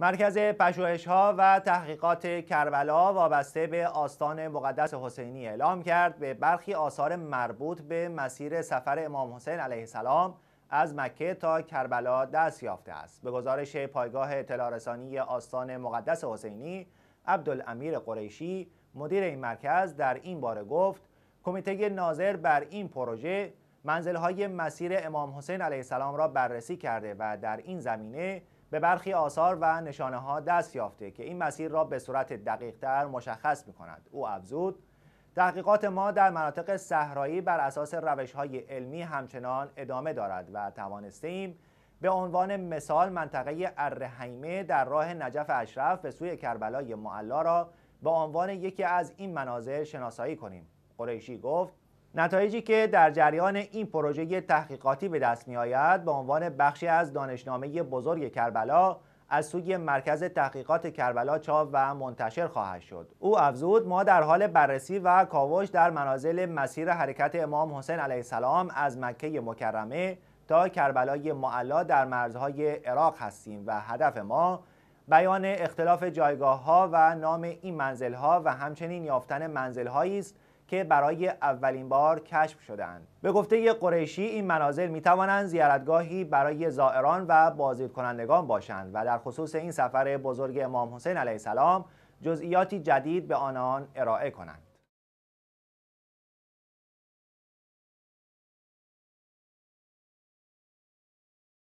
مرکز پژوهش ها و تحقیقات کربلا وابسته به آستان مقدس حسینی اعلام کرد به برخی آثار مربوط به مسیر سفر امام حسین علیه السلام از مکه تا کربلا دست یافته است به گزارش پایگاه اطلاع رسانی آستان مقدس حسینی عبدالامیر قریشی مدیر این مرکز در این باره گفت کمیته ناظر بر این پروژه منزلهای مسیر امام حسین علیه السلام را بررسی کرده و در این زمینه به برخی آثار و نشانه ها دست یافته که این مسیر را به صورت دقیق تر مشخص می کند. او افزود تحقیقات ما در مناطق صحرایی بر اساس روش های علمی همچنان ادامه دارد و توانستیم به عنوان مثال منطقه ارهیمه در راه نجف اشرف به سوی کربلای معلا را به عنوان یکی از این مناظر شناسایی کنیم قریشی گفت نتایجی که در جریان این پروژه تحقیقاتی به دست می آید به عنوان بخشی از دانشنامه بزرگ کربلا از سوی مرکز تحقیقات کربلا چاپ و منتشر خواهد شد او افزود ما در حال بررسی و کاوش در منازل مسیر حرکت امام حسین علیه السلام از مکه مکرمه تا کربلای معلا در مرزهای عراق هستیم و هدف ما بیان اختلاف جایگاه ها و نام این منزل ها و همچنین یافتن منزل است که برای اولین بار کشف شدند به گفته قریشی این منازل می توانند زیارتگاهی برای زائران و بازدید کنندگان باشند و در خصوص این سفر بزرگ امام حسین علیه السلام جزئیاتی جدید به آنان ارائه کنند